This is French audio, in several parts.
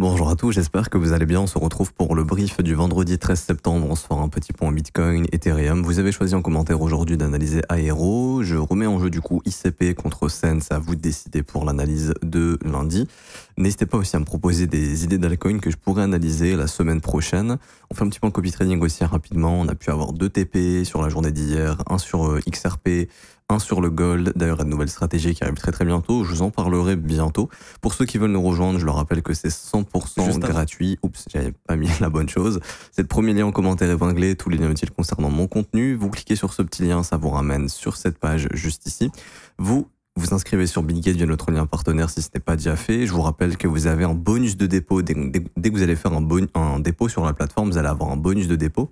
Bonjour à tous, j'espère que vous allez bien. On se retrouve pour le brief du vendredi 13 septembre. On se fera un petit point Bitcoin, Ethereum. Vous avez choisi en commentaire aujourd'hui d'analyser Aero. Je remets en jeu du coup ICP contre Sense. À vous de décider pour l'analyse de lundi. N'hésitez pas aussi à me proposer des idées d'alcoin que je pourrais analyser la semaine prochaine. On fait un petit point copy trading aussi rapidement. On a pu avoir deux TP sur la journée d'hier, un sur euh, XRP, un sur le gold, d'ailleurs une nouvelle stratégie qui arrive très très bientôt, je vous en parlerai bientôt. Pour ceux qui veulent nous rejoindre, je leur rappelle que c'est 100% gratuit. Oups, j'avais pas mis la bonne chose. C'est le premier lien en commentaire épinglé, tous les liens utiles concernant mon contenu. Vous cliquez sur ce petit lien, ça vous ramène sur cette page juste ici. Vous vous inscrivez sur Bingate via notre lien partenaire si ce n'est pas déjà fait. Je vous rappelle que vous avez un bonus de dépôt. Dès, que vous allez faire un, un dépôt sur la plateforme, vous allez avoir un bonus de dépôt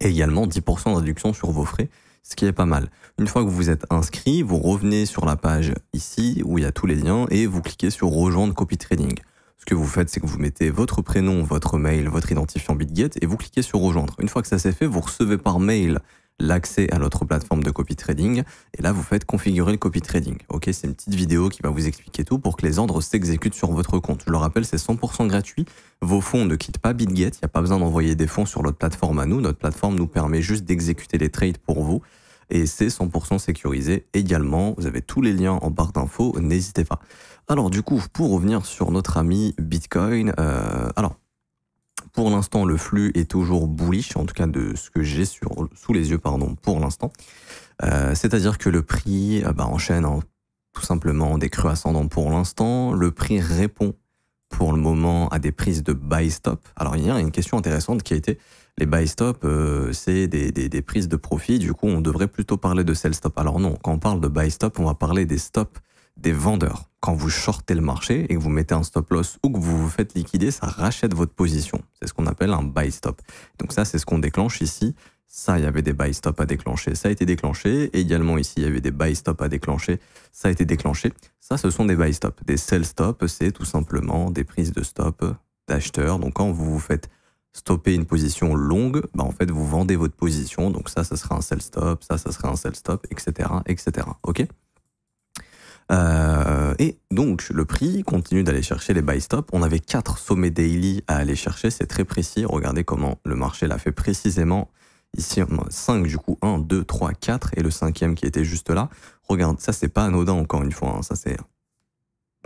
et également 10% de réduction sur vos frais ce qui est pas mal. Une fois que vous êtes inscrit, vous revenez sur la page ici où il y a tous les liens et vous cliquez sur rejoindre copy trading. Ce que vous faites, c'est que vous mettez votre prénom, votre mail, votre identifiant BitGet et vous cliquez sur rejoindre. Une fois que ça c'est fait, vous recevez par mail l'accès à notre plateforme de copy trading. Et là, vous faites configurer le copy trading. Ok, c'est une petite vidéo qui va vous expliquer tout pour que les ordres s'exécutent sur votre compte. Je le rappelle, c'est 100% gratuit. Vos fonds ne quittent pas BitGet. Il n'y a pas besoin d'envoyer des fonds sur notre plateforme à nous. Notre plateforme nous permet juste d'exécuter les trades pour vous. Et c'est 100% sécurisé également. Vous avez tous les liens en barre d'infos. N'hésitez pas. Alors du coup, pour revenir sur notre ami Bitcoin, euh, alors pour l'instant, le flux est toujours bullish, en tout cas de ce que j'ai sous les yeux pardon, pour l'instant. Euh, c'est-à-dire que le prix euh, bah, enchaîne tout simplement des creux ascendants pour l'instant. Le prix répond pour le moment à des prises de buy stop. Alors il y a une question intéressante qui a été les buy stop, euh, c'est des, prises de profit. Du coup, on devrait plutôt parler de sell stop. Alors non, quand on parle de buy stop, on va parler des stops des vendeurs. Quand vous shortez le marché et que vous mettez un stop loss ou que vous vous faites liquider, ça rachète votre position. C'est ce qu'on appelle un buy stop. Donc ça, c'est ce qu'on déclenche ici. Ça, il y avait des buy stop à déclencher. Ça a été déclenché. Et également ici, il y avait des buy stop à déclencher. Ça a été déclenché. Ça, ce sont des buy stop. Des sell stop, c'est tout simplement des prises de stop d'acheteurs. Donc quand vous vous faites stopper une position longue, bah en fait vous vendez votre position, donc ça, ça sera un sell stop, ça, ça sera un sell stop, etc., etc. Ok euh, et donc, le prix continue d'aller chercher les buy stops, On avait quatre sommets daily à aller chercher. C'est très précis. Regardez comment le marché l'a fait précisément. Ici, on a 5 du coup, 1, 2, 3, 4 et le cinquième qui était juste là. Regarde, ça c'est pas anodin encore une fois. Hein. Ça c'est,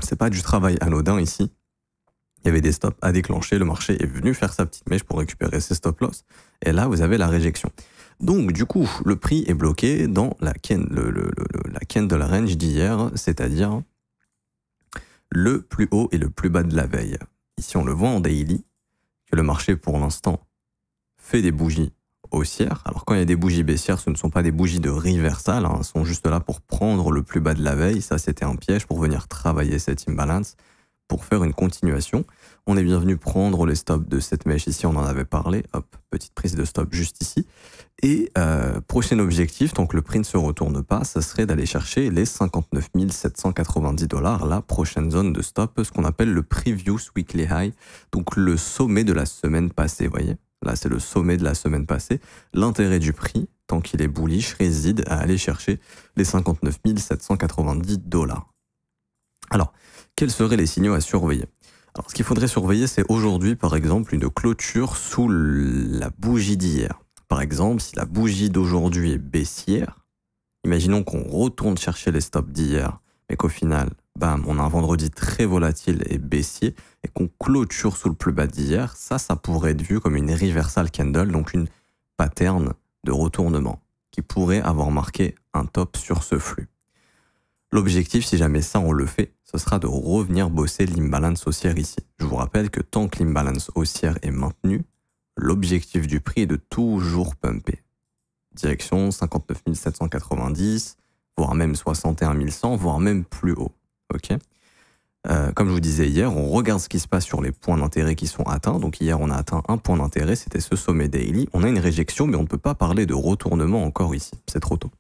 c'est pas du travail anodin ici. Il y avait des stops à déclencher. Le marché est venu faire sa petite mèche pour récupérer ses stop loss. Et là, vous avez la réjection. Donc du coup, le prix est bloqué dans la ken, la range d'hier, c'est-à-dire le plus haut et le plus bas de la veille. Ici, on le voit en daily, que le marché pour l'instant fait des bougies haussières. Alors quand il y a des bougies baissières, ce ne sont pas des bougies de reversal, hein. elles sont juste là pour prendre le plus bas de la veille. Ça, c'était un piège pour venir travailler cette imbalance, pour faire une continuation. On est bienvenu prendre les stops de cette mèche ici, on en avait parlé. Hop, petite prise de stop juste ici. Et euh, prochain objectif, tant que le prix ne se retourne pas, ça serait d'aller chercher les 59 790 dollars, la prochaine zone de stop, ce qu'on appelle le Previous Weekly High, donc le sommet de la semaine passée, voyez Là, c'est le sommet de la semaine passée. L'intérêt du prix, tant qu'il est bullish, réside à aller chercher les 59 790 dollars. Alors, quels seraient les signaux à surveiller ce qu'il faudrait surveiller, c'est aujourd'hui, par exemple, une clôture sous la bougie d'hier. Par exemple, si la bougie d'aujourd'hui est baissière, imaginons qu'on retourne chercher les stops d'hier, mais qu'au final, bam, on a un vendredi très volatile et baissier, et qu'on clôture sous le plus bas d'hier, ça, ça pourrait être vu comme une reversal candle, donc une pattern de retournement, qui pourrait avoir marqué un top sur ce flux. L'objectif, si jamais ça on le fait, ce sera de revenir bosser l'imbalance haussière ici. Je vous rappelle que tant que l'imbalance haussière est maintenue, l'objectif du prix est de toujours pumper. Direction 59 790, voire même 61 100, voire même plus haut. Ok euh, comme je vous disais hier, on regarde ce qui se passe sur les points d'intérêt qui sont atteints. Donc hier, on a atteint un point d'intérêt, c'était ce sommet daily. On a une réjection, mais on ne peut pas parler de retournement encore ici. C'est trop tôt.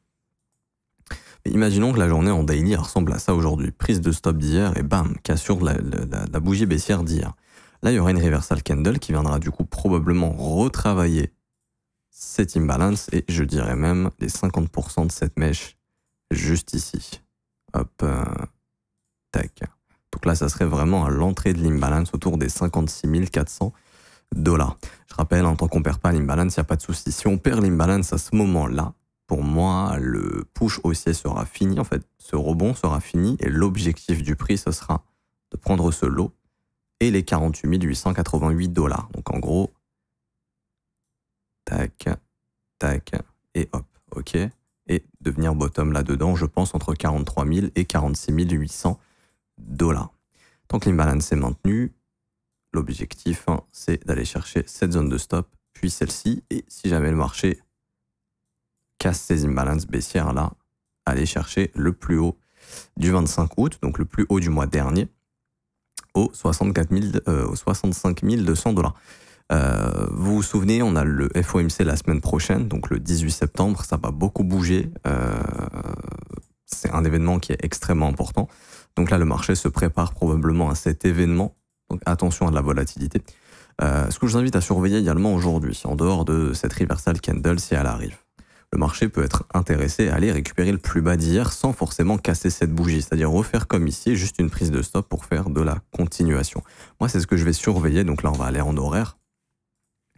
Imaginons que la journée en daily ressemble à ça aujourd'hui. Prise de stop d'hier et bam, cassure de la, bougie baissière d'hier. Là, il y aura une reversal candle qui viendra du coup probablement retravailler cette imbalance et je dirais même les 50% de cette mèche juste ici. Hop, euh, tac. Donc là, ça serait vraiment à l'entrée de l'imbalance autour des 56 400 dollars. Je rappelle, en tant qu'on perd pas l'imbalance, il n'y a pas de souci. Si on perd l'imbalance à ce moment-là, pour moi, le push haussier sera fini, en fait, ce rebond sera fini et l'objectif du prix, ce sera de prendre ce lot et les 48 888 dollars. Donc en gros, tac, tac, et hop, ok Et devenir bottom là-dedans, je pense, entre 43 000 et 46 800 dollars. Tant que l'imbalance est maintenue, l'objectif, hein, c'est d'aller chercher cette zone de stop, puis celle-ci, et si jamais le marché casse ces imbalances baissières là, aller chercher le plus haut du 25 août, donc le plus haut du mois dernier, aux, 65 200 dollars. Euh, vous vous souvenez, on a le FOMC la semaine prochaine, donc le 18 septembre, ça va beaucoup bouger. Euh, c'est un événement qui est extrêmement important. Donc là, le marché se prépare probablement à cet événement. Donc attention à la volatilité. Euh, ce que je vous invite à surveiller également aujourd'hui, en dehors de cette reversal candle si elle arrive le marché peut être intéressé à aller récupérer le plus bas d'hier sans forcément casser cette bougie, c'est-à-dire refaire comme ici, juste une prise de stop pour faire de la continuation. Moi, c'est ce que je vais surveiller, donc là, on va aller en horaire,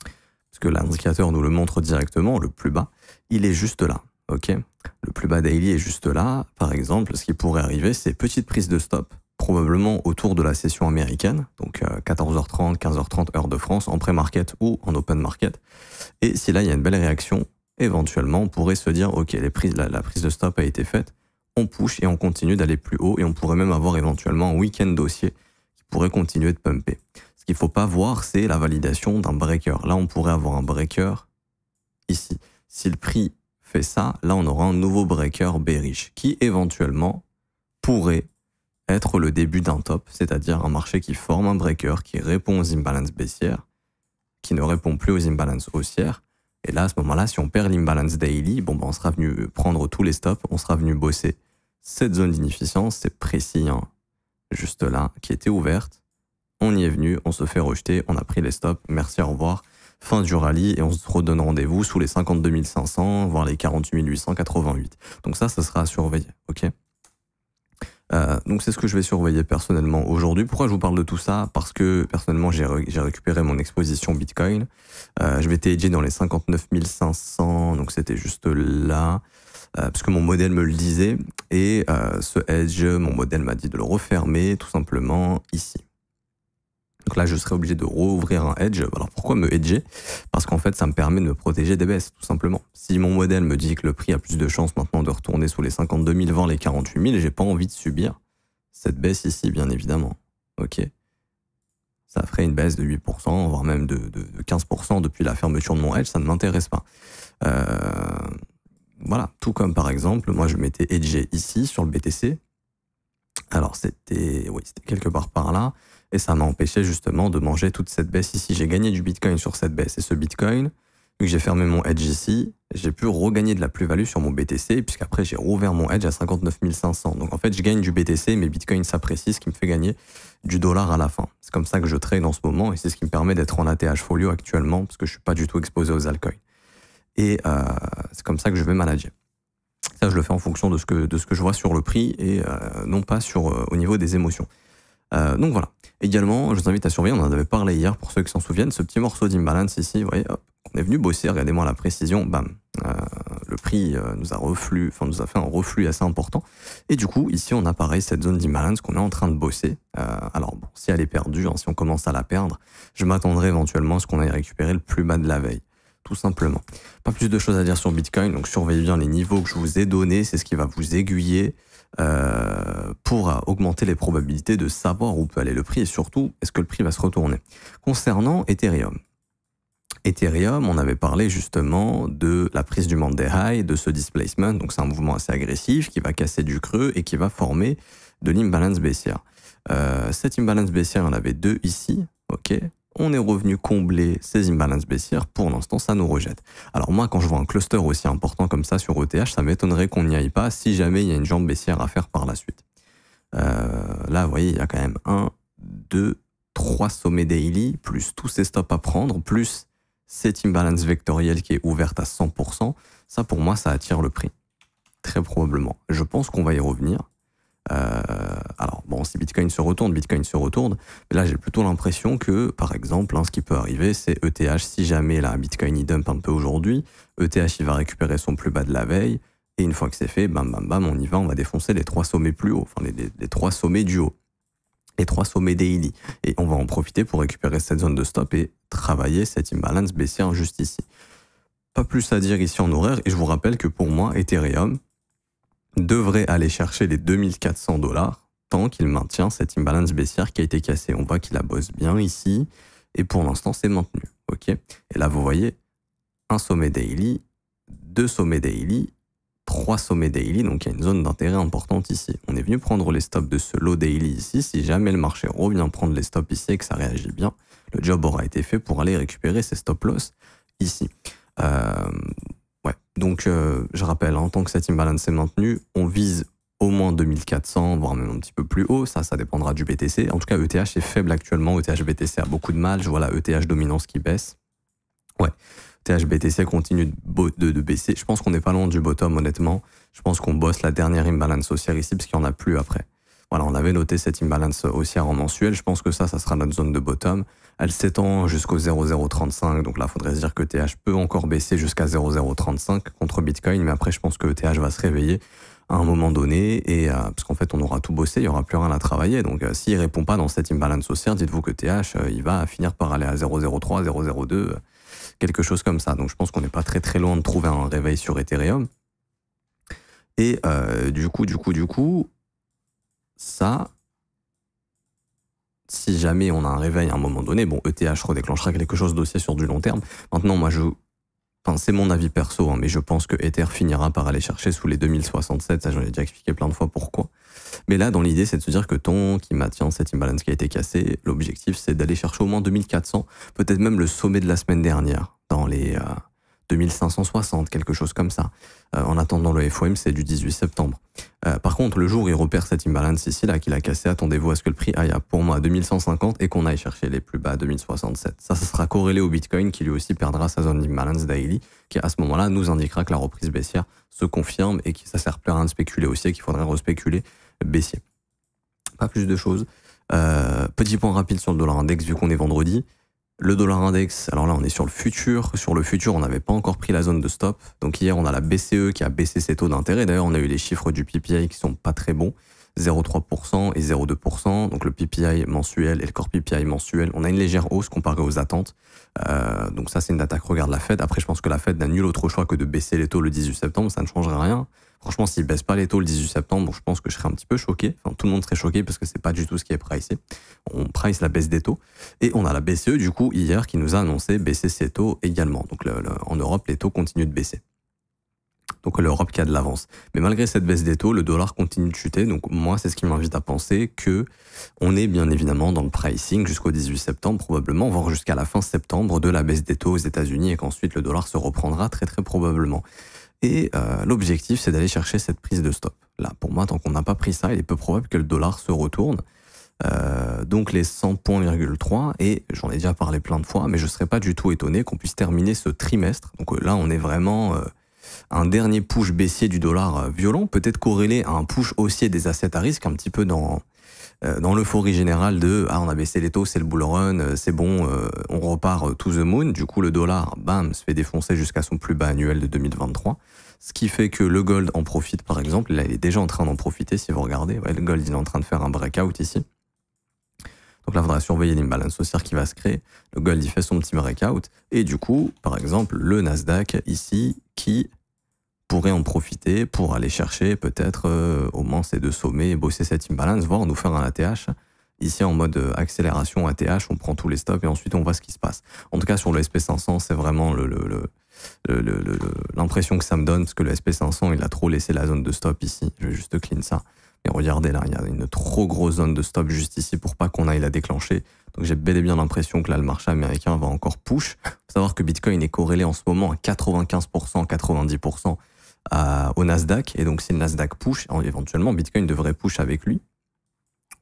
parce que l'indicateur nous le montre directement, le plus bas, il est juste là, ok Le plus bas daily est juste là, par exemple, ce qui pourrait arriver, c'est petite prise de stop, probablement autour de la session américaine, donc 14h30, euh, 15h30 heure de France, en pré-market ou en open market. Et si là il y a une belle réaction, éventuellement, on pourrait se dire, OK, la, prise de stop a été faite, on push et on continue d'aller plus haut, et on pourrait même avoir éventuellement un week-end dossier qui pourrait continuer de pumper. Ce qu'il ne faut pas voir, c'est la validation d'un breaker. Là, on pourrait avoir un breaker ici. Si le prix fait ça, là, on aura un nouveau breaker bearish qui éventuellement pourrait être le début d'un top, c'est-à-dire un marché qui forme un breaker, qui répond aux imbalances baissières, qui ne répond plus aux imbalances haussières, et là, à ce moment-là, si on perd l'imbalance daily, bon, ben, on sera venu prendre tous les stops, on sera venu bosser cette zone d'inefficience, c'est précis, hein. juste là, qui était ouverte. On y est venu, on se fait rejeter, on a pris les stops, merci, au revoir. Fin du rallye et on se redonne rendez-vous sous les 52 500, voire les 48 888. Donc ça, ça sera à surveiller, ok euh, donc c'est ce que je vais surveiller personnellement aujourd'hui. Pourquoi je vous parle de tout ça Parce que personnellement j'ai récupéré mon exposition Bitcoin. Euh, je m'étais édité dans les 59 500, donc c'était juste là, euh, parce que mon modèle me le disait. Et ce hedge, mon modèle m'a dit de le refermer tout simplement ici. Donc là, je serais obligé de rouvrir un edge. Alors pourquoi me hedger Parce qu'en fait, ça me permet de me protéger des baisses, tout simplement. Si mon modèle me dit que le prix a plus de chances maintenant de retourner sous les 52 000, vend les 48 000, j'ai pas envie de subir cette baisse ici, bien évidemment. Ok ça ferait une baisse de 8%, voire même de, 15% depuis la fermeture de mon edge, ça ne m'intéresse pas. Euh, voilà, tout comme par exemple, moi je m'étais hedger ici sur le BTC. Alors c'était oui, c'était quelque part par là. Et ça m'a empêché justement de manger toute cette baisse ici. J'ai gagné du Bitcoin sur cette baisse. Et ce Bitcoin, vu que j'ai fermé mon hedge ici, j'ai pu regagner de la plus-value sur mon BTC, puisqu'après j'ai rouvert mon edge à 59 500. Donc en fait, je gagne du BTC, mais Bitcoin s'apprécie, ce qui me fait gagner du dollar à la fin. C'est comme ça que je trade en ce moment, et c'est ce qui me permet d'être en ATH folio actuellement, parce que je ne suis pas du tout exposé aux altcoins. Et euh, c'est comme ça que je vais manager. Ça, je le fais en fonction de ce que, de ce que je vois sur le prix et euh, non pas sur, euh, au niveau des émotions. Euh, donc voilà. Également, je vous invite à surveiller, on en avait parlé hier pour ceux qui s'en souviennent, ce petit morceau d'imbalance ici, vous voyez, on est venu bosser, regardez-moi la précision, bam, euh, le prix euh, nous a reflu. enfin nous a fait un reflux assez important. Et du coup, ici, on a pareil cette zone d'imbalance qu'on est en train de bosser. alors bon, si elle est perdue, hein, si on commence à la perdre, je m'attendrai éventuellement à ce qu'on aille récupérer le plus bas de la veille. Tout simplement. Pas plus de choses à dire sur Bitcoin, donc surveillez bien les niveaux que je vous ai donnés, c'est ce qui va vous aiguiller pour augmenter les probabilités de savoir où peut aller le prix et surtout, est-ce que le prix va se retourner. Concernant Ethereum, Ethereum, on avait parlé justement de la prise du des High, de ce displacement, donc c'est un mouvement assez agressif qui va casser du creux et qui va former de l'imbalance baissière. Euh, cette imbalance baissière, on avait deux ici, ok on est revenu combler ces imbalances baissières. Pour l'instant, ça nous rejette. Alors moi, quand je vois un cluster aussi important comme ça sur ETH, ça m'étonnerait qu'on n'y aille pas si jamais il y a une jambe baissière à faire par la suite. Euh, là, vous voyez, il y a quand même 1, 2, trois sommets daily, plus tous ces stops à prendre, plus cette imbalance vectorielle qui est ouverte à 100%, ça pour moi, ça attire le prix. Très probablement. Je pense qu'on va y revenir. Euh, alors, bon, si Bitcoin se retourne, Bitcoin se retourne. Mais là, j'ai plutôt l'impression que, par exemple, hein, ce qui peut arriver, c'est ETH, si jamais là, Bitcoin il dump un peu aujourd'hui, ETH il va récupérer son plus bas de la veille, et une fois que c'est fait, bam, bam, bam, on y va, on va défoncer les trois sommets plus hauts, enfin les, trois sommets du haut, les trois sommets daily. Et on va en profiter pour récupérer cette zone de stop et travailler cette imbalance baissière juste ici. Pas plus à dire ici en horaire, et je vous rappelle que pour moi, Ethereum devrait aller chercher les 2400 dollars tant qu'il maintient cette imbalance baissière qui a été cassée. On voit qu'il la bosse bien ici, et pour l'instant, c'est maintenu. ok et là, vous voyez, un sommet daily, deux sommets daily, trois sommets daily, donc il y a une zone d'intérêt importante ici. On est venu prendre les stops de ce low daily ici, si jamais le marché revient prendre les stops ici et que ça réagit bien, le job aura été fait pour aller récupérer ces stop loss ici. Euh, ouais. Donc euh, je rappelle, hein, en tant que cette imbalance est maintenue, on vise au moins 2400, voire même un petit peu plus haut, ça, ça dépendra du BTC. En tout cas, ETH est faible actuellement, ETH BTC a beaucoup de mal, je vois la ETH dominance qui baisse. Ouais. THBTC continue de, baisser. Je pense qu'on n'est pas loin du bottom, honnêtement. Je pense qu'on bosse la dernière imbalance haussière ici, parce qu'il n'y en a plus après. Voilà, on avait noté cette imbalance haussière en mensuel. Je pense que ça, ça sera notre zone de bottom. Elle s'étend jusqu'au 0035. Donc là, il faudrait se dire que TH peut encore baisser jusqu'à 0035 contre Bitcoin. Mais après, je pense que TH va se réveiller à un moment donné. Et, euh, parce qu'en fait, on aura tout bossé, il n'y aura plus rien à travailler. Donc euh, s'il ne répond pas dans cette imbalance haussière, dites-vous que TH, euh, il va finir par aller à 003, 002 quelque chose comme ça. Donc je pense qu'on n'est pas très très loin de trouver un réveil sur Ethereum. Et euh, du coup, du coup, du coup, ça, si jamais on a un réveil à un moment donné, bon, ETH redéclenchera quelque chose d'aussi sur du long terme. Maintenant, moi, je Enfin, c'est mon avis perso, hein, mais je pense que Ether finira par aller chercher sous les 2067. Ça, j'en ai déjà expliqué plein de fois pourquoi. Mais là, dans l'idée, c'est de se dire que ton qui maintient cette imbalance qui a été cassée, l'objectif, c'est d'aller chercher au moins 2400, peut-être même le sommet de la semaine dernière, dans les. Euh, 2560, quelque chose comme ça. Euh, en attendant le FOMC c'est du 18 septembre. Euh, par contre, le jour où il repère cette imbalance ici, là, qu'il a cassé, attendez-vous à ce que le prix aille pour moi 2150 et qu'on aille chercher les plus bas à 2067. Ça, ça sera corrélé au Bitcoin qui lui aussi perdra sa zone d'imbalance daily, qui à ce moment-là nous indiquera que la reprise baissière se confirme et que ça sert plus à rien de spéculer aussi et qu'il faudrait respéculer baissier. Pas plus de choses. Euh, petit point rapide sur le dollar index, vu qu'on est vendredi. Le dollar index, alors là on est sur le futur. Sur le futur, on n'avait pas encore pris la zone de stop. Donc hier, on a la BCE qui a baissé ses taux d'intérêt. D'ailleurs, on a eu les chiffres du PPI qui sont pas très bons. 0,3% et 0,2%. Donc le PPI mensuel et le core PPI mensuel, on a une légère hausse comparée aux attentes. Euh, donc ça, c'est une attaque regarde la Fed. Après, je pense que la Fed n'a nul autre choix que de baisser les taux le 18 septembre. Ça ne changerait rien. Franchement, s'ils ne baissent pas les taux le 18 septembre, je pense que je serais un petit peu choqué. tout le monde serait choqué parce que ce n'est pas du tout ce qui est pricé. On price la baisse des taux. Et on a la BCE, du coup, hier, qui nous a annoncé baisser ses taux également. Donc en Europe, les taux continuent de baisser. Donc l'Europe qui a de l'avance. Mais malgré cette baisse des taux, le dollar continue de chuter. Donc moi, c'est ce qui m'invite à penser que on est bien évidemment dans le pricing jusqu'au 18 septembre probablement, voire jusqu'à la fin septembre de la baisse des taux aux États-Unis et qu'ensuite le dollar se reprendra très très probablement. Et euh, l'objectif, c'est d'aller chercher cette prise de stop. Là, pour moi, tant qu'on n'a pas pris ça, il est peu probable que le dollar se retourne. Euh, donc les 100,3, et j'en ai déjà parlé plein de fois, mais je ne serais pas du tout étonné qu'on puisse terminer ce trimestre. Donc là, on est vraiment euh, un dernier push baissier du dollar euh, violent, peut-être corrélé à un push haussier des assets à risque, un petit peu dans, euh, dans l'euphorie générale de ah on a baissé les taux, c'est le bull run, euh, c'est bon, on repart to the moon. Du coup le dollar, bam, se fait défoncer jusqu'à son plus bas annuel de 2023. Ce qui fait que le gold en profite par exemple, là il est déjà en train d'en profiter si vous regardez, le gold il est en train de faire un breakout ici. Donc là, il faudra surveiller l'imbalance haussière qui va se créer. Le gold, il fait son petit breakout. Et du coup, par exemple, le Nasdaq, ici, qui pourrait en profiter pour aller chercher peut-être euh, au moins ces deux sommets, bosser cette imbalance, voire nous faire un ATH. Ici, en mode euh, accélération ATH, on prend tous les stops et ensuite on voit ce qui se passe. En tout cas, sur le SP500, c'est vraiment l'impression que ça me donne parce que le SP500, il a trop laissé la zone de stop ici. Je vais juste clean ça. Et regardez là, il y a une trop grosse zone de stop juste ici pour pas qu'on aille la déclencher. Donc j'ai bel et bien l'impression que là, le marché américain va encore push. Il faut savoir que Bitcoin est corrélé en ce moment à 95%, 90% euh, au Nasdaq. Et donc si le Nasdaq push, éventuellement Bitcoin devrait push avec lui.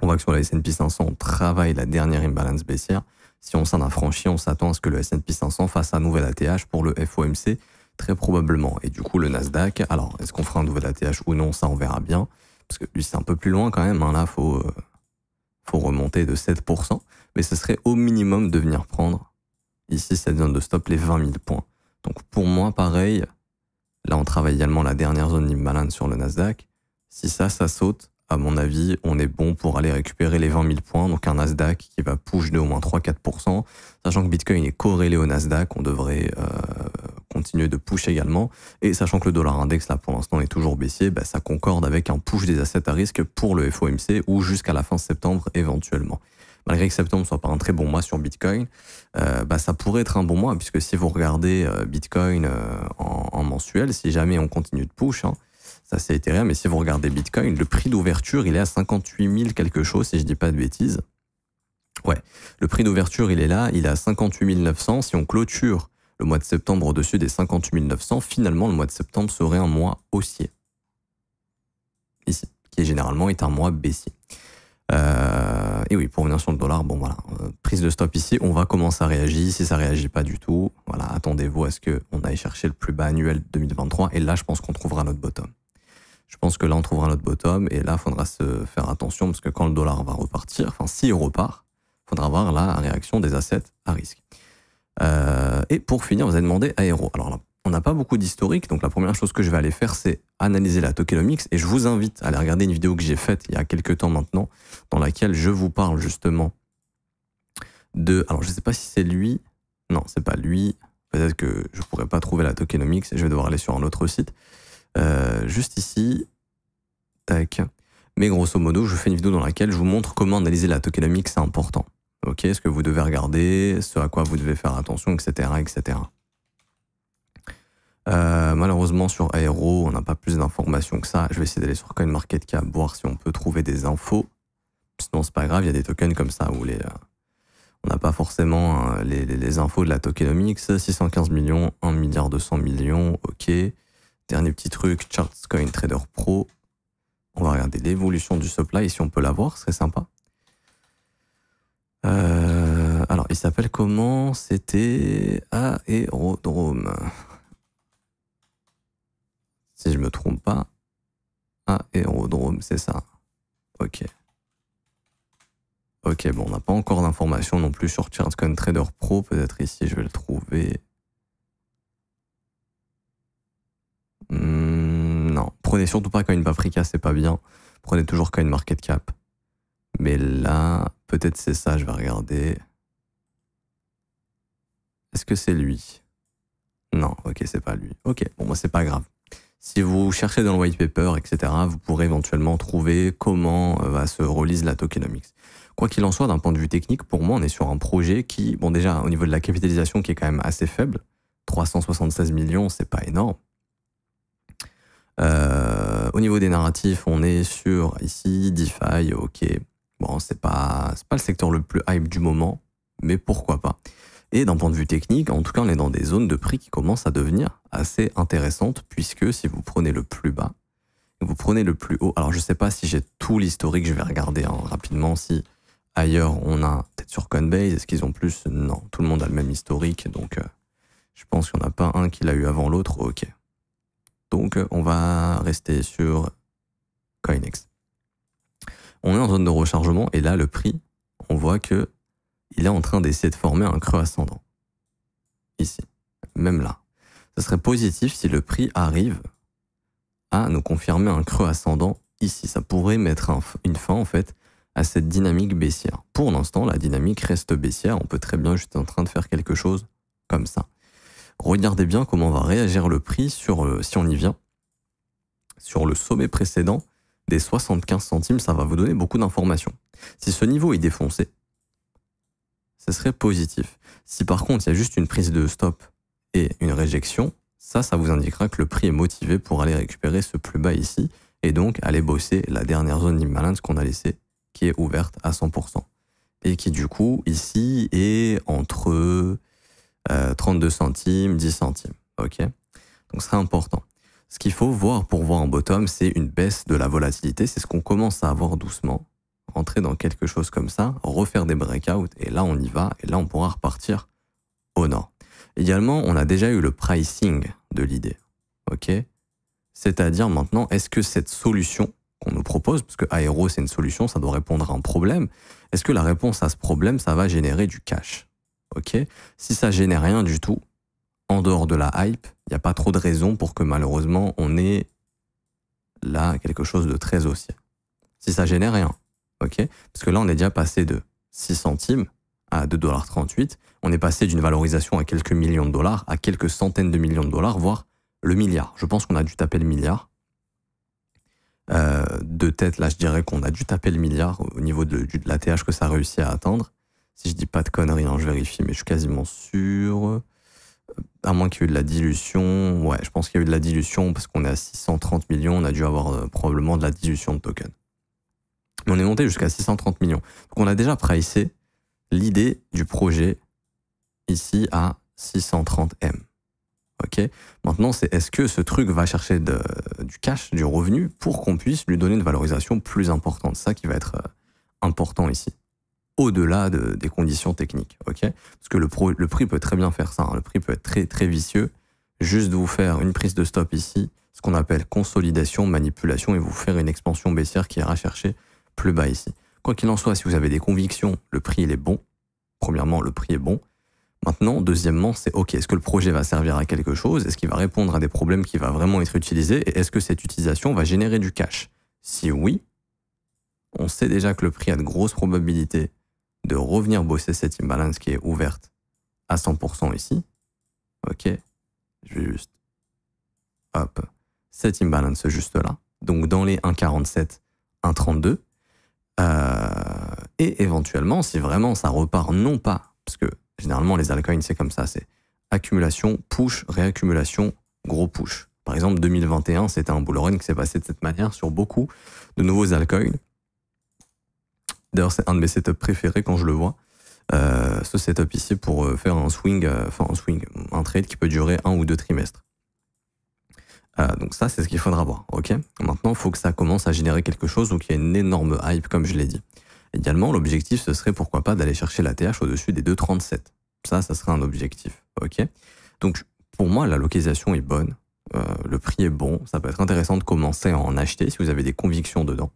On voit que sur la S&P 500, on travaille la dernière imbalance baissière. Si on s'en affranchit, on s'attend à ce que le S&P 500 fasse un nouvel ATH pour le FOMC, très probablement. Et du coup, le Nasdaq, alors est-ce qu'on fera un nouvel ATH ou non, ça on verra bien parce que lui c'est un peu plus loin quand même, hein. là faut, euh, faut remonter de 7%, mais ce serait au minimum de venir prendre, ici cette zone de stop, les 20 000 points. Donc pour moi pareil, là on travaille également la dernière zone d'imbalance sur le Nasdaq, si ça, ça saute, à mon avis, on est bon pour aller récupérer les 20 000 points, donc un Nasdaq qui va push de au moins 3-4%, sachant que Bitcoin est corrélé au Nasdaq, on devrait... Euh, continuer de push également. Et sachant que le dollar index, là, pour l'instant, est toujours baissier, bah, ça concorde avec un push des assets à risque pour le FOMC ou jusqu'à la fin septembre éventuellement malgré que septembre ne soit pas un très bon mois sur Bitcoin, euh, bah, ça pourrait être un bon mois, puisque si vous regardez euh, Bitcoin euh, en, mensuel, si jamais on continue de push, hein, ça c'est Ethereum, mais si vous regardez Bitcoin, le prix d'ouverture, il est à 58 000 quelque chose, si je ne dis pas de bêtises. Ouais, le prix d'ouverture, il est là, il est à 58 900. Si on clôture le mois de septembre au-dessus des 58 900, finalement le mois de septembre serait un mois haussier. Ici, qui généralement est un mois baissier. Euh, et oui, pour revenir sur le dollar, bon voilà, euh, prise de stop ici, on va comment ça réagit. Si ça réagit pas du tout, voilà, attendez-vous à ce qu'on aille chercher le plus bas annuel 2023. Et là, je pense qu'on trouvera notre bottom. Je pense que là, on trouvera notre bottom. Et là, il faudra se faire attention parce que quand le dollar va repartir, enfin, s'il repart, il faudra voir la réaction des assets à risque. Euh, et pour finir, vous avez demandé aéro. Alors là, on n'a pas beaucoup d'historique, donc la première chose que je vais aller faire, c'est analyser la tokenomics. Et je vous invite à aller regarder une vidéo que j'ai faite il y a quelques temps maintenant, dans laquelle je vous parle justement de. Alors je ne sais pas si c'est lui. Non, c'est pas lui. Peut-être que je ne pourrais pas trouver la tokenomics et je vais devoir aller sur un autre site. Euh, juste ici. Tac. Mais grosso modo, je fais une vidéo dans laquelle je vous montre comment analyser la tokenomics, c'est important ok, ce que vous devez regarder, ce à quoi vous devez faire attention, etc. etc. Euh, malheureusement, sur Aero, on n'a pas plus d'informations que ça. Je vais essayer d'aller sur CoinMarketCap, voir si on peut trouver des infos. Sinon, c'est pas grave, il y a des tokens comme ça où les, euh, on n'a pas forcément euh, les, infos de la tokenomics. 615 millions, 1 milliard 200 millions, ok. Dernier petit truc, Charts Coin Trader Pro. On va regarder l'évolution du supply, si on peut l'avoir, voir, ce serait sympa. Euh, alors, il s'appelle comment C'était Aérodrome. Si je me trompe pas. Aérodrome, c'est ça. Ok. Ok, bon, on n'a pas encore d'informations non plus sur Chartcon Trader Pro. Peut-être ici, je vais le trouver. Hmm, non, prenez surtout pas une Paprika, c'est pas bien. Prenez toujours une Market Cap. Mais là, Peut-être c'est ça, je vais regarder. Est-ce que c'est lui Non, ok, c'est pas lui. Ok, bon, c'est pas grave. Si vous cherchez dans le white paper, etc., vous pourrez éventuellement trouver comment euh, va se relise la tokenomics. Quoi qu'il en soit, d'un point de vue technique, pour moi, on est sur un projet qui, bon, déjà, au niveau de la capitalisation qui est quand même assez faible, 376 millions, c'est pas énorme. Euh, au niveau des narratifs, on est sur ici DeFi, ok, Bon, c'est pas, pas le secteur le plus hype du moment, mais pourquoi pas. Et d'un point de vue technique, en tout cas, on est dans des zones de prix qui commencent à devenir assez intéressantes, puisque si vous prenez le plus bas, vous prenez le plus haut. Alors, je sais pas si j'ai tout l'historique, je vais regarder hein, rapidement si ailleurs on a, peut-être sur Coinbase, est-ce qu'ils ont plus Non, tout le monde a le même historique, donc euh, je pense qu'il n'y en a pas un qui l'a eu avant l'autre, ok. Donc, euh, on va rester sur CoinEx. On est en zone de rechargement et là, le prix, on voit que il est en train d'essayer de former un creux ascendant. Ici, même là. Ce serait positif si le prix arrive à nous confirmer un creux ascendant ici. Ça pourrait mettre une fin, en fait, à cette dynamique baissière. Pour l'instant, la dynamique reste baissière. On peut très bien juste en train de faire quelque chose comme ça. Regardez bien comment va réagir le prix sur, si on y vient, sur le sommet précédent des 75 centimes, ça va vous donner beaucoup d'informations. Si ce niveau est défoncé, ce serait positif. Si par contre il y a juste une prise de stop et une réjection, ça, ça vous indiquera que le prix est motivé pour aller récupérer ce plus bas ici et donc aller bosser la dernière zone d'Imbalance qu'on a laissée qui est ouverte à 100% et qui du coup ici est entre 32 euh, centimes, 10 centimes. Ok, donc ce serait important. Ce qu'il faut voir pour voir en bottom, c'est une baisse de la volatilité. C'est ce qu'on commence à avoir doucement. Rentrer dans quelque chose comme ça, refaire des breakouts, et là on y va, et là on pourra repartir au nord. Également, on a déjà eu le pricing de l'idée. ok C'est-à-dire maintenant, est-ce que cette solution qu'on nous propose, parce que Aero c'est une solution, ça doit répondre à un problème, est-ce que la réponse à ce problème, ça va générer du cash ok Si ça génère rien du tout, en dehors de la hype, il n'y a pas trop de raisons pour que malheureusement on ait là quelque chose de très haussier. Si ça génère rien, ok Parce que là on est déjà passé de 6 centimes à 2,38$, on est passé d'une valorisation à quelques millions de dollars à quelques centaines de millions de dollars, voire le milliard. Je pense qu'on a dû taper le milliard. Euh, de tête, là, je dirais qu'on a dû taper le milliard au niveau de, de l'ATH que ça a réussi à atteindre. Si je dis pas de conneries, hein, je vérifie, mais je suis quasiment sûr à moins qu'il y ait eu de la dilution. Ouais, je pense qu'il y a eu de la dilution parce qu'on est à 630 millions. On a dû avoir euh, probablement de la dilution de token. Mais on est monté jusqu'à 630 millions. Donc on a déjà pricé l'idée du projet ici à 630M. Ok Maintenant, c'est est-ce que ce truc va chercher du cash, du revenu, pour qu'on puisse lui donner une valorisation plus importante Ça qui va être euh, important ici au-delà des conditions techniques. ok Parce que le, prix peut très bien faire ça. Hein. Le prix peut être très, très vicieux. Juste de vous faire une prise de stop ici, ce qu'on appelle consolidation, manipulation, et vous faire une expansion baissière qui ira chercher plus bas ici. Quoi qu'il en soit, si vous avez des convictions, le prix est bon. Premièrement, le prix est bon. Maintenant, deuxièmement, c'est OK, est-ce que le projet va servir à quelque chose Est-ce qu'il va répondre à des problèmes qui va vraiment être utilisé Et est-ce que cette utilisation va générer du cash Si oui, on sait déjà que le prix a de grosses probabilités de revenir bosser cette imbalance qui est ouverte à 100% ici. Ok, je vais juste, hop, cette imbalance juste là. Donc dans les 1,47, 1,32. Euh, et éventuellement, si vraiment ça repart, non pas, parce que généralement les altcoins c'est comme ça, c'est accumulation, push, réaccumulation, gros push. Par exemple, 2021, c'était un bull qui s'est passé de cette manière sur beaucoup de nouveaux altcoins. D'ailleurs, c'est un de mes setups préférés quand je le vois. Euh, ce setup ici pour euh, faire un swing, euh, enfin un swing, un trade qui peut durer un ou deux trimestres. donc ça, c'est ce qu'il faudra voir. Ok. Maintenant, il faut que ça commence à générer quelque chose, donc il y a une énorme hype, comme je l'ai dit. Également, l'objectif, ce serait pourquoi pas d'aller chercher la TH au-dessus des 2,37. Ça, ça serait un objectif. Ok. Donc pour moi, la localisation est bonne, le prix est bon, ça peut être intéressant de commencer à en acheter si vous avez des convictions dedans.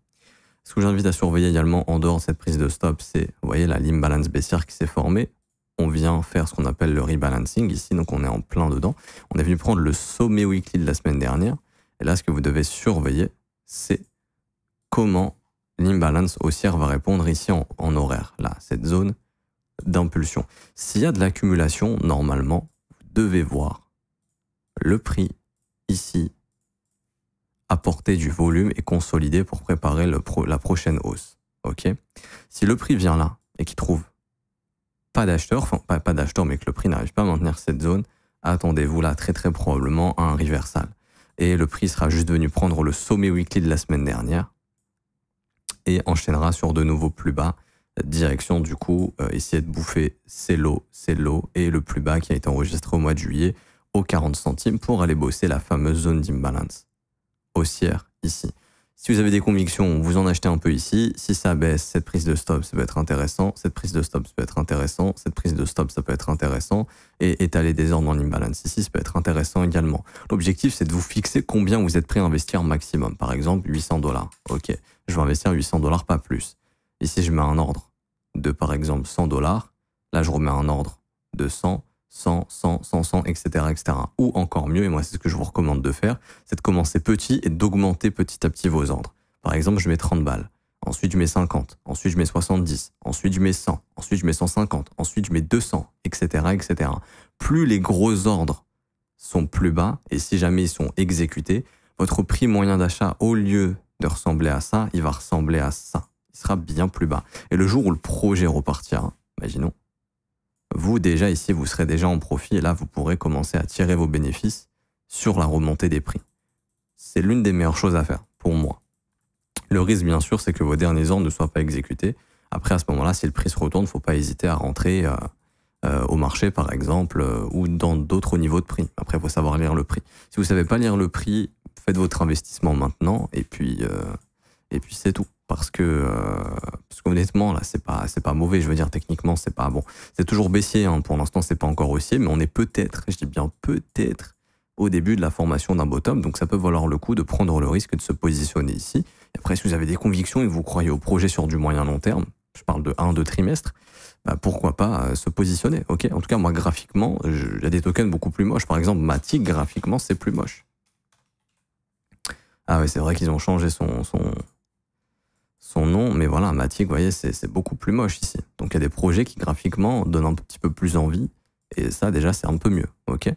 Ce que j'invite à surveiller également en dehors de cette prise de stop, c'est, vous voyez, la l'imbalance balance baissière qui s'est formée. On vient faire ce qu'on appelle le rebalancing ici, donc on est en plein dedans. On est venu prendre le sommet weekly de la semaine dernière. Et là, ce que vous devez surveiller, c'est comment l'imbalance haussière va répondre ici en, en horaire, là, cette zone d'impulsion. S'il y a de l'accumulation, normalement, vous devez voir le prix ici apporter du volume et consolider pour préparer la prochaine hausse. Ok Si le prix vient là et qu'il trouve pas d'acheteur, enfin pas, d'acheteur, mais que le prix n'arrive pas à maintenir cette zone, attendez-vous là très très probablement à un reversal. Et le prix sera juste venu prendre le sommet weekly de la semaine dernière et enchaînera sur de nouveaux plus bas. Euh, direction du coup, euh, essayer de bouffer c'est l'eau c'est low et le plus bas qui a été enregistré au mois de juillet aux 40 centimes pour aller bosser la fameuse zone d'imbalance haussière ici. Si vous avez des convictions, vous en achetez un peu ici. Si ça baisse, cette prise de stop, ça peut être intéressant. Cette prise de stop, ça peut être intéressant. Cette prise de stop, ça peut être intéressant. Et étaler des ordres dans l'imbalance ici, ça peut être intéressant également. L'objectif, c'est de vous fixer combien vous êtes prêt à investir maximum. Par exemple, 800 dollars. Ok, je vais investir 800 dollars, pas plus. Ici, je mets un ordre de, par exemple, 100 dollars. Là, je remets un ordre de 100. 100, 100, 100, 100, etc., etc. Ou encore mieux, et moi c'est ce que je vous recommande de faire, c'est de commencer petit et d'augmenter petit à petit vos ordres. Par exemple, je mets 30 balles, ensuite je mets 50, ensuite je mets 70, ensuite je mets 100, ensuite je mets 150, ensuite je mets 200, etc., etc. Plus les gros ordres sont plus bas, et si jamais ils sont exécutés, votre prix moyen d'achat, au lieu de ressembler à ça, il va ressembler à ça. Il sera bien plus bas. Et le jour où le projet repartira, imaginons, vous déjà ici, vous serez déjà en profit et là, vous pourrez commencer à tirer vos bénéfices sur la remontée des prix. C'est l'une des meilleures choses à faire, pour moi. Le risque, bien sûr, c'est que vos derniers ordres ne soient pas exécutés. Après, à ce moment-là, si le prix se retourne, il ne faut pas hésiter à rentrer euh, euh, au marché, par exemple, euh, ou dans d'autres niveaux de prix. Après, il faut savoir lire le prix. Si vous ne savez pas lire le prix, faites votre investissement maintenant et puis, et puis c'est tout parce que euh, qu'honnêtement là c'est pas c'est pas mauvais je veux dire techniquement c'est pas bon c'est toujours baissier hein. pour l'instant c'est pas encore haussier mais on est peut-être je dis bien peut-être au début de la formation d'un bottom donc ça peut valoir le coup de prendre le risque de se positionner ici après si vous avez des convictions et que vous croyez au projet sur du moyen long terme je parle de 1 2 trimestres bah, pourquoi pas euh, se positionner ok en tout cas moi graphiquement il y a des tokens beaucoup plus moches par exemple Matic graphiquement c'est plus moche ah oui, c'est vrai qu'ils ont changé son son nom. Mais voilà, Matic, vous voyez, c'est beaucoup plus moche ici. Donc il y a des projets qui graphiquement donnent un petit peu plus envie. Et ça, déjà, c'est un peu mieux. OK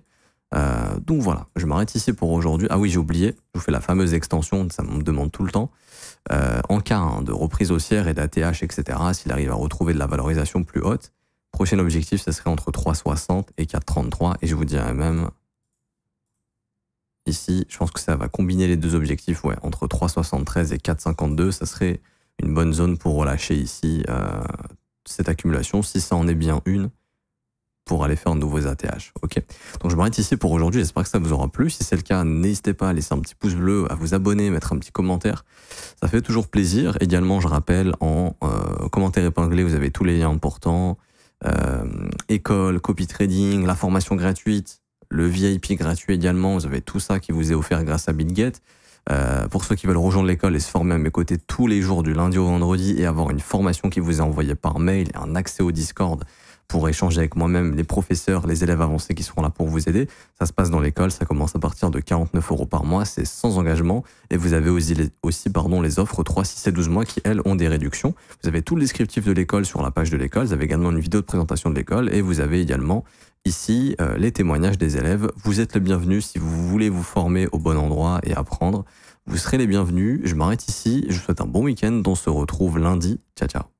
euh, donc voilà, je m'arrête ici pour aujourd'hui. Ah oui, j'ai oublié, je vous fais la fameuse extension, ça me demande tout le temps. Euh, en cas hein, de reprise haussière et d'ATH, etc., s'il arrive à retrouver de la valorisation plus haute, prochain objectif, ce serait entre 3,60 et 4,33. Et je vous dirais même, ici, je pense que ça va combiner les deux objectifs, ouais, entre 3,73 et 4,52, ça serait une bonne zone pour relâcher ici euh, cette accumulation, si ça en est bien une, pour aller faire de nouveaux ATH. Ok. Donc je m'arrête ici pour aujourd'hui. J'espère que ça vous aura plu. Si c'est le cas, n'hésitez pas à laisser un petit pouce bleu, à vous abonner, mettre un petit commentaire. Ça fait toujours plaisir. Également, je rappelle, en euh, commentaire épinglé, vous avez tous les liens importants. Euh, école, copy trading, la formation gratuite, le VIP gratuit également. Vous avez tout ça qui vous est offert grâce à BitGet. Euh, pour ceux qui veulent rejoindre l'école et se former à mes côtés tous les jours du lundi au vendredi et avoir une formation qui vous est envoyée par mail et un accès au Discord pour échanger avec moi-même, les professeurs, les élèves avancés qui seront là pour vous aider. Ça se passe dans l'école, ça commence à partir de 49 euros par mois, c'est sans engagement. Et vous avez aussi, les, les offres 3, 6 et 12 mois qui, elles, ont des réductions. Vous avez tout le descriptif de l'école sur la page de l'école, vous avez également une vidéo de présentation de l'école et vous avez également ici euh, les témoignages des élèves. Vous êtes le bienvenu si vous voulez vous former au bon endroit et apprendre. Vous serez les bienvenus. Je m'arrête ici. Je vous souhaite un bon week-end. On se retrouve lundi. Ciao, ciao.